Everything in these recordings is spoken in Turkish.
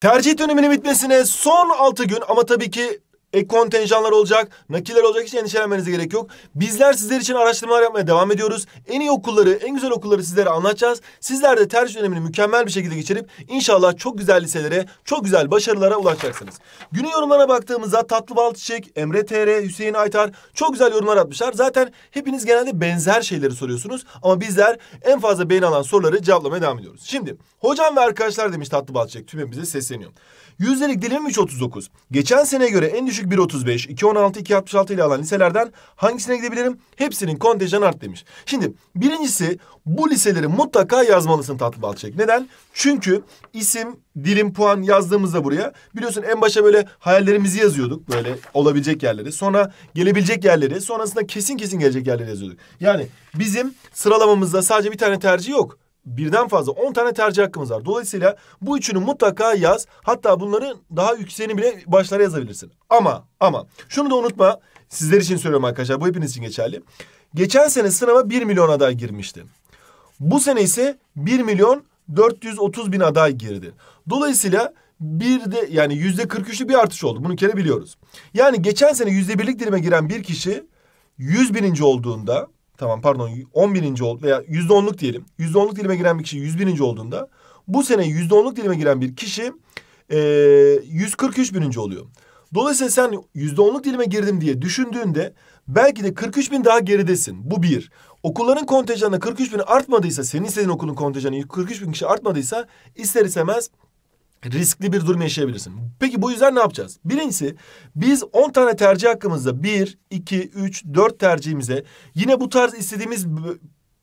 Tercih döneminin bitmesine son 6 gün ama tabii ki ek kontenjanlar olacak, nakiller olacak hiç endişelenmenize gerek yok. Bizler sizler için araştırmalar yapmaya devam ediyoruz. En iyi okulları, en güzel okulları sizlere anlatacağız. Sizler de tercih dönemini mükemmel bir şekilde geçirip inşallah çok güzel liselere, çok güzel başarılara ulaşacaksınız. Günün yorumlarına baktığımızda Tatlı Bal Çiçek, Emre TR, Hüseyin Aytar çok güzel yorumlar atmışlar. Zaten hepiniz genelde benzer şeyleri soruyorsunuz ama bizler en fazla beğeni alan soruları cevaplamaya devam ediyoruz. Şimdi hocam ve arkadaşlar demiş Tatlı Bal Çiçek tümemize sesleniyorum. Yüzdelik dilim 3.39. Geçen seneye göre en düşük 1.35, 2.16, 2.66 ile alan liselerden hangisine gidebilirim? Hepsinin kontenjanı art demiş. Şimdi birincisi bu liseleri mutlaka yazmalısın tatlı balçık. Neden? Çünkü isim, dilim, puan yazdığımızda buraya biliyorsun en başa böyle hayallerimizi yazıyorduk. Böyle olabilecek yerleri. Sonra gelebilecek yerleri. Sonrasında kesin kesin gelecek yerleri yazıyorduk. Yani bizim sıralamamızda sadece bir tane tercih yok birden fazla 10 tane tercih hakkımız var. Dolayısıyla bu üçünü mutlaka yaz. Hatta bunların daha yükseğini bile başlara yazabilirsin. Ama ama şunu da unutma. Sizler için söylüyorum arkadaşlar. Bu hepiniz için geçerli. Geçen sene sınava 1 milyon aday girmişti. Bu sene ise 1 milyon 430 bin aday girdi. Dolayısıyla bir de yani yüzde 43'lü bir artış oldu. Bunu kere biliyoruz. Yani geçen sene yüzde birlik dilime giren bir kişi 100 bininci olduğunda tamam pardon 11. ol veya %10'luk diyelim. %10'luk dilime giren bir kişi 101. olduğunda bu sene %10'luk dilime giren bir kişi e, 143 bininci oluyor. Dolayısıyla sen %10'luk dilime girdim diye düşündüğünde belki de 43 bin daha geridesin. Bu bir. Okulların kontenjanı 43 bin artmadıysa, senin istediğin okulun kontenjanı 43 bin kişi artmadıysa ister istemez riskli bir durum yaşayabilirsin. Peki bu yüzden ne yapacağız? Birincisi biz 10 tane tercih hakkımızda 1, 2, 3, 4 tercihimize yine bu tarz istediğimiz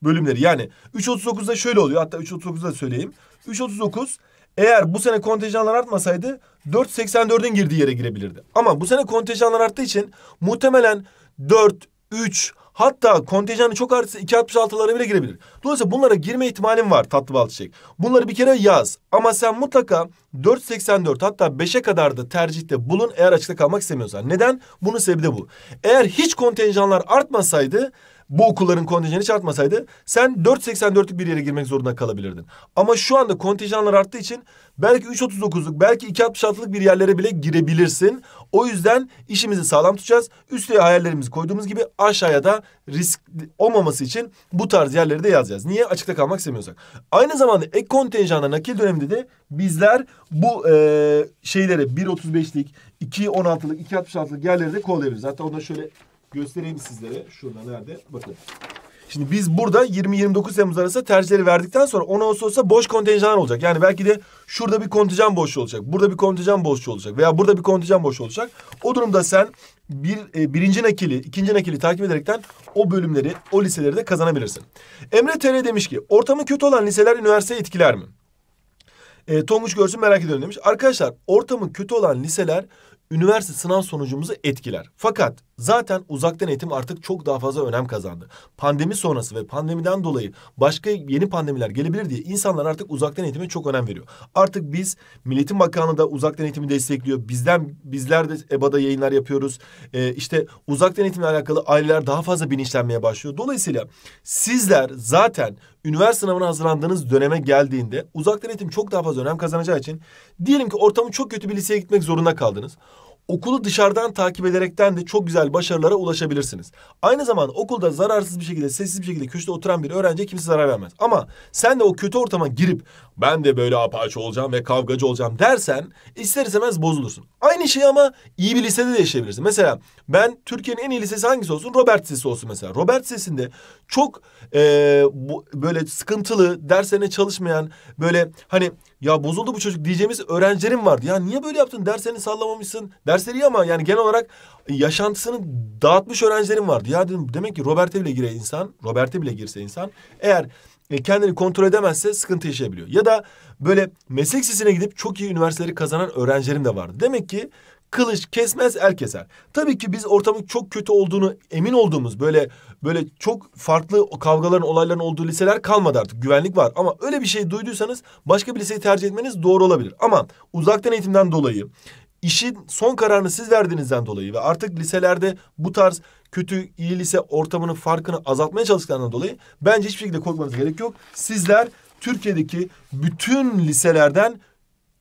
bölümleri yani 3.39'da şöyle oluyor hatta 3.39'da söyleyeyim. 3.39 eğer bu sene kontenjanlar artmasaydı 4.84'ün girdiği yere girebilirdi. Ama bu sene kontenjanlar arttığı için muhtemelen 4, 3 Hatta kontenjanı çok artırsa 2.66'lara bile girebilir. Dolayısıyla bunlara girme ihtimalim var tatlı bal çiçek. Bunları bir kere yaz. Ama sen mutlaka 4.84 hatta 5'e kadar da tercihte bulun eğer açıkta kalmak istemiyorsan. Neden? Bunun sebebi de bu. Eğer hiç kontenjanlar artmasaydı bu okulların kontenjanı hiç artmasaydı sen 4.84'lük bir yere girmek zorunda kalabilirdin. Ama şu anda kontenjanlar arttığı için belki 3.39'luk belki 2.66'lık bir yerlere bile girebilirsin. O yüzden işimizi sağlam tutacağız. Üstüye hayallerimizi koyduğumuz gibi aşağıya da risk olmaması için bu tarz yerleri de yazacağız. Niye? Açıkta kalmak istemiyorsak. Aynı zamanda ek kontenjanla nakil döneminde de bizler bu e, şeylere 1.35'lik, 2.16'lık, 2.66'lık yerleri de kovalayabiliriz. Zaten onları şöyle göstereyim sizlere. Şurada nerede? Bakın. Şimdi biz burada 20-29 Temmuz arası tercihleri verdikten sonra 10 Ağustos'ta boş kontenjanlar olacak. Yani belki de şurada bir kontenjan boş olacak. Burada bir kontenjan boş olacak. Veya burada bir kontenjan boş olacak. O durumda sen bir, e, birinci nakili, ikinci nakili takip ederekten o bölümleri, o liseleri de kazanabilirsin. Emre TR demiş ki ortamı kötü olan liseler üniversiteye etkiler mi? E, Tonguç görsün merak ediyorum demiş. Arkadaşlar ortamı kötü olan liseler üniversite sınav sonucumuzu etkiler. Fakat zaten uzaktan eğitim artık çok daha fazla önem kazandı. Pandemi sonrası ve pandemiden dolayı başka yeni pandemiler gelebilir diye insanlar artık uzaktan eğitime çok önem veriyor. Artık biz Milletin Bakanlığı da uzaktan eğitimi destekliyor. Bizden bizler de EBA'da yayınlar yapıyoruz. Ee, işte uzaktan eğitimle alakalı aileler daha fazla bilinçlenmeye başlıyor. Dolayısıyla sizler zaten üniversite sınavına hazırlandığınız döneme geldiğinde uzaktan eğitim çok daha fazla önem kazanacağı için diyelim ki ortamı çok kötü bir liseye gitmek zorunda kaldınız okulu dışarıdan takip ederekten de çok güzel başarılara ulaşabilirsiniz. Aynı zaman okulda zararsız bir şekilde, sessiz bir şekilde köşede oturan bir öğrenci kimse zarar vermez. Ama sen de o kötü ortama girip ben de böyle apaçı olacağım ve kavgacı olacağım dersen ister istemez bozulursun. Aynı şey ama iyi bir lisede de yaşayabilirsin. Mesela ben Türkiye'nin en iyi lisesi hangisi olsun? Robert Lisesi olsun mesela. Robert Lisesi'nde çok e, bu, böyle sıkıntılı, derslerine çalışmayan, böyle hani ya bozuldu bu çocuk diyeceğimiz öğrencilerim vardı. Ya niye böyle yaptın? Derslerini sallamamışsın. Dersleri ama yani genel olarak yaşantısını dağıtmış öğrencilerim vardı. Ya dedim demek ki Robert'e bile gire insan, Robert'e bile girse insan eğer e, kendini kontrol edemezse sıkıntı yaşayabiliyor. Ya da böyle meslek sesine gidip çok iyi üniversiteleri kazanan öğrencilerim de vardı. Demek ki Kılıç kesmez el keser. Tabii ki biz ortamın çok kötü olduğunu emin olduğumuz böyle böyle çok farklı kavgaların olayların olduğu liseler kalmadı artık. Güvenlik var ama öyle bir şey duyduysanız başka bir liseyi tercih etmeniz doğru olabilir. Ama uzaktan eğitimden dolayı işin son kararını siz verdiğinizden dolayı ve artık liselerde bu tarz kötü iyi lise ortamının farkını azaltmaya çalıştıklarından dolayı bence hiçbir şekilde korkmanıza gerek yok. Sizler Türkiye'deki bütün liselerden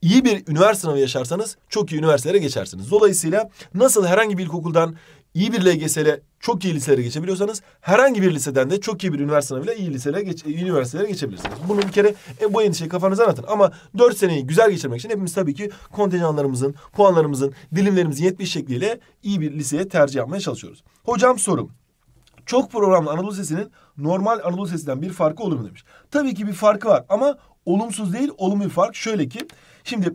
iyi bir üniversite sınavı yaşarsanız çok iyi üniversitelere geçersiniz. Dolayısıyla nasıl herhangi bir ilkokuldan iyi bir LGS'le çok iyi liselere geçebiliyorsanız herhangi bir liseden de çok iyi bir üniversite sınavıyla iyi liselere geç, üniversitelere geçebilirsiniz. Bunu bir kere e, bu endişeyi kafanıza atın. Ama dört seneyi güzel geçirmek için hepimiz tabii ki kontenjanlarımızın, puanlarımızın, dilimlerimizin yetmiş şekliyle iyi bir liseye tercih yapmaya çalışıyoruz. Hocam sorum. Çok programlı Anadolu Lisesi'nin normal Anadolu Lisesi'nden bir farkı olur mu demiş. Tabii ki bir farkı var ama olumsuz değil olumlu bir fark. Şöyle ki şimdi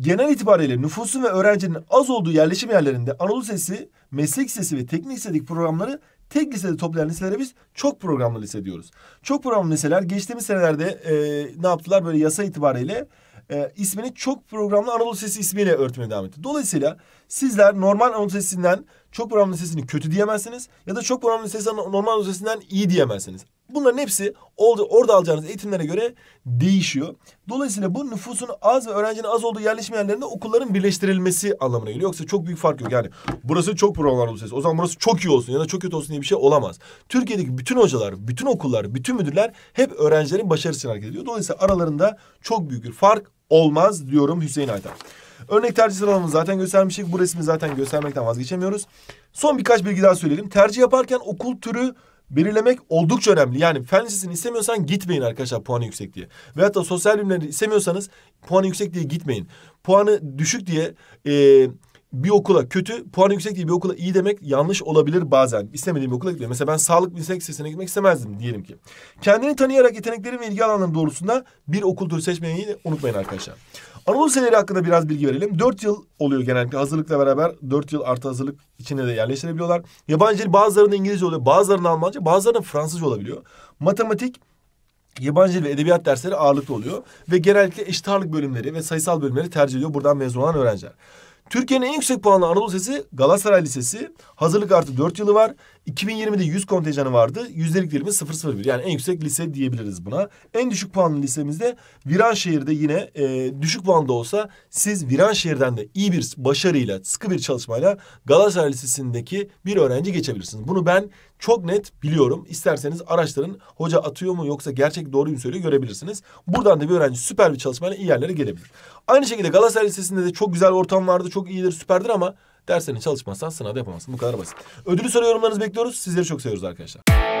genel itibariyle nüfusun ve öğrencinin az olduğu yerleşim yerlerinde Anadolu Sesi, Meslek Lisesi ve Teknik Lisedeki programları tek lisede toplayan liselere biz çok programlı lise diyoruz. Çok programlı liseler geçtiğimiz senelerde e, ne yaptılar böyle yasa itibariyle e, ismini çok programlı Anadolu Lisesi ismiyle örtmeye devam etti. Dolayısıyla sizler normal Anadolu Lisesi'nden çok programlı lisesini kötü diyemezsiniz ya da çok programlı lisesi normal Anadolu Lisesi'nden iyi diyemezsiniz. Bunların hepsi orada alacağınız eğitimlere göre değişiyor. Dolayısıyla bu nüfusun az ve öğrencinin az olduğu yerleşme yerlerinde okulların birleştirilmesi anlamına geliyor. Yoksa çok büyük fark yok. Yani burası çok programlar lisesi. O zaman burası çok iyi olsun ya da çok kötü olsun diye bir şey olamaz. Türkiye'deki bütün hocalar, bütün okullar, bütün müdürler hep öğrencilerin başarısını hareket ediyor. Dolayısıyla aralarında çok büyük bir fark olmaz diyorum Hüseyin Aytan. Örnek tercih sıralamamızı zaten göstermiştik. Bu resmi zaten göstermekten vazgeçemiyoruz. Son birkaç bilgi daha söyleyelim. Tercih yaparken okul türü belirlemek oldukça önemli. Yani fen lisesini istemiyorsan gitmeyin arkadaşlar puanı yüksek diye. Veyahut da sosyal bilimleri istemiyorsanız puanı yüksek diye gitmeyin. Puanı düşük diye e, bir okula kötü, puan yüksek değil bir okula iyi demek yanlış olabilir bazen. İstemediğim bir okula gidiyor. Mesela ben sağlık meslek lisesine gitmek istemezdim diyelim ki. Kendini tanıyarak yeteneklerin ve ilgi alanların doğrultusunda bir okul türü seçmeyi unutmayın arkadaşlar. Anadolu liseleri hakkında biraz bilgi verelim. Dört yıl oluyor genellikle hazırlıkla beraber. dört yıl artı hazırlık içinde de yerleştirebiliyorlar. Yabancı dil bazılarında İngilizce oluyor, bazılarının Almanca, bazılarının Fransızca olabiliyor. Matematik Yabancı dil ve edebiyat dersleri ağırlıklı oluyor ve genellikle eşit ağırlık bölümleri ve sayısal bölümleri tercih ediyor buradan mezun olan öğrenciler. Türkiye'nin en yüksek puanlı Anadolu Lisesi Galatasaray Lisesi. Hazırlık artı 4 yılı var. 2020'de 100 kontenjanı vardı. Yüzdelik dilimi 001. Yani en yüksek lise diyebiliriz buna. En düşük puanlı lisemizde Viranşehir'de yine e, düşük da olsa siz Viranşehir'den de iyi bir başarıyla, sıkı bir çalışmayla Galatasaray Lisesi'ndeki bir öğrenci geçebilirsiniz. Bunu ben çok net biliyorum. İsterseniz araştırın. Hoca atıyor mu yoksa gerçek doğruyu mu söylüyor görebilirsiniz. Buradan da bir öğrenci süper bir çalışmayla iyi yerlere gelebilir. Aynı şekilde Galatasaray Lisesi'nde de çok güzel ortam vardı. Çok iyidir, süperdir ama derslerini çalışmazsan sınavda yapamazsın. Bu kadar basit. Ödülü soru yorumlarınızı bekliyoruz. Sizleri çok seviyoruz arkadaşlar.